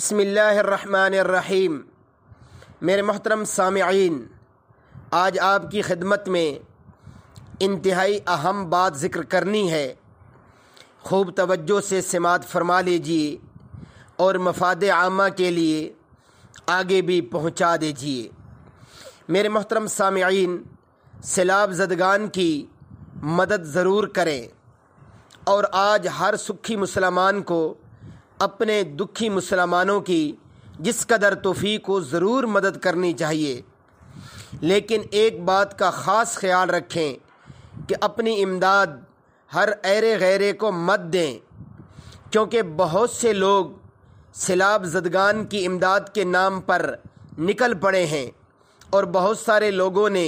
बसमीम मेरे मोहतरम साम आज आपकी खदमत में इंतहाई अहम बात ज़िक्र करनी है खूब तोज्जो से समात फरमा लीजिए और मफाद आमा के लिए आगे भी पहुँचा दीजिए मेरे मोहतरम साम सैलाब जदगान की मदद ज़रूर करें और आज हर सुखी मुसलमान को अपने दुखी मुसलमानों की जिस कदर तोफ़ी को ज़रूर मदद करनी चाहिए लेकिन एक बात का ख़ास ख्याल रखें कि अपनी इमदाद हर ऐरे गैरे को मत दें क्योंकि बहुत से लोग सैलाब जदगान की इमदाद के नाम पर निकल पड़े हैं और बहुत सारे लोगों ने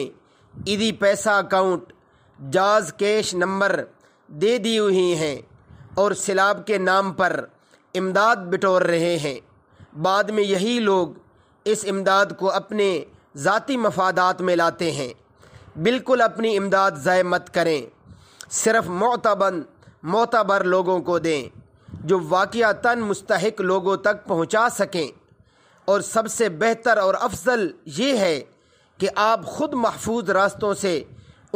ईदी पैसा अकाउंट जाज कैश नंबर दे दी हुई हैं और सैलाब के नाम पर इमदाद बिटोर रहे हैं बाद में यही लोग इस इमदाद को अपने ज़ाती मफादात में लाते हैं बिल्कुल अपनी इमदाद ज़ाय मत करें सिर्फ मोतबन मोतबर लोगों को दें जो वाक़ तन मुस्तक लोगों तक पहुँचा सकें और सबसे बेहतर और अफजल ये है कि आप ख़ुद महफूज रास्तों से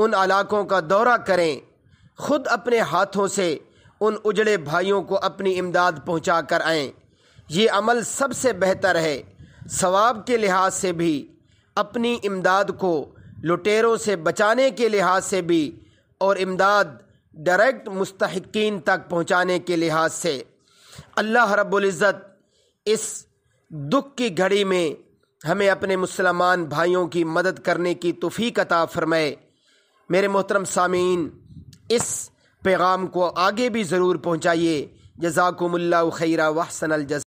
उन इलाक़ों का दौरा करें ख़ुद अपने हाथों से उन उजड़े भाइयों को अपनी इमदाद पहुँचा कर आएँ ये अमल सबसे बेहतर है सवाब के लिहाज से भी अपनी इमदाद को लुटेरों से बचाने के लिहाज से भी और इमदाद डायरेक्ट मुस्तकिन तक पहुँचाने के लिहाज से अल्लाह रब्ज़त इस दुख की घड़ी में हमें अपने मुसलमान भाइयों की मदद करने की तोफ़ी कता फ़रमाए मेरे मोहतरम सामीन इस पैगाम को आगे भी ज़रूर पहुँचाइए जजाकुमल्ला खैरा वहसन अलजजा